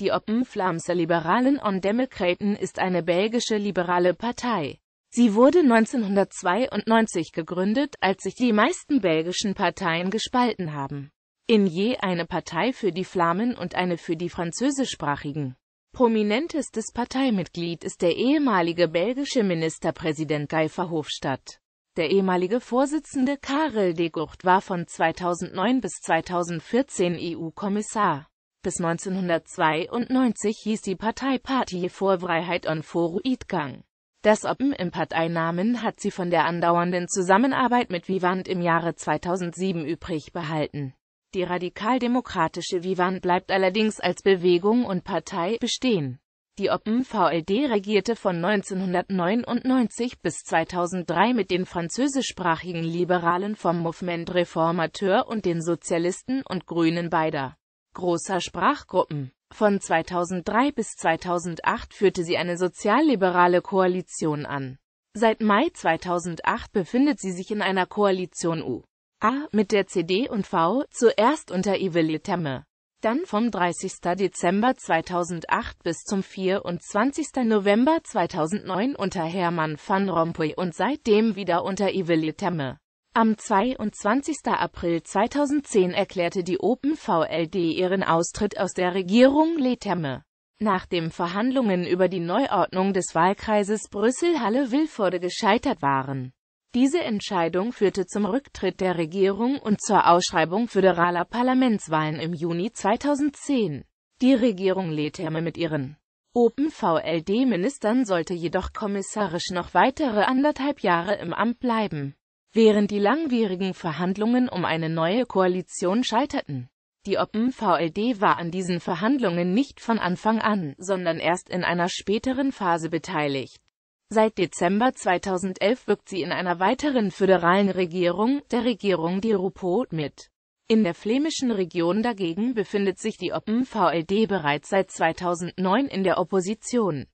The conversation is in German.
Die Open Vlaamse Liberalen en Democraten ist eine belgische liberale Partei. Sie wurde 1992 gegründet, als sich die meisten belgischen Parteien gespalten haben. In je eine Partei für die Flamen und eine für die französischsprachigen. Prominentestes Parteimitglied ist der ehemalige belgische Ministerpräsident Guy Verhofstadt. Der ehemalige Vorsitzende Karel de Gucht war von 2009 bis 2014 EU-Kommissar. Bis 1992 hieß die Partei Partie vor Freiheit und Foruitgang. Das Oppen im Parteinamen hat sie von der andauernden Zusammenarbeit mit Vivant im Jahre 2007 übrig behalten. Die radikaldemokratische Vivant bleibt allerdings als Bewegung und Partei bestehen. Die Oppen VLD regierte von 1999 bis 2003 mit den französischsprachigen Liberalen vom Mouvement Reformateur und den Sozialisten und Grünen beider großer Sprachgruppen. Von 2003 bis 2008 führte sie eine sozialliberale Koalition an. Seit Mai 2008 befindet sie sich in einer Koalition U. A mit der CD und V, zuerst unter Ivele Temme. Dann vom 30. Dezember 2008 bis zum 24. November 2009 unter Hermann van Rompuy und seitdem wieder unter Ivele Temme. Am 22. April 2010 erklärte die OpenVLD ihren Austritt aus der Regierung Leterme. Nachdem Verhandlungen über die Neuordnung des Wahlkreises Brüssel-Halle-Wilforde gescheitert waren. Diese Entscheidung führte zum Rücktritt der Regierung und zur Ausschreibung föderaler Parlamentswahlen im Juni 2010. Die Regierung Leterme mit ihren OpenVLD-Ministern sollte jedoch kommissarisch noch weitere anderthalb Jahre im Amt bleiben während die langwierigen Verhandlungen um eine neue Koalition scheiterten. Die Open-VLD war an diesen Verhandlungen nicht von Anfang an, sondern erst in einer späteren Phase beteiligt. Seit Dezember 2011 wirkt sie in einer weiteren föderalen Regierung, der Regierung die Rupot, mit. In der flämischen Region dagegen befindet sich die Open-VLD bereits seit 2009 in der Opposition.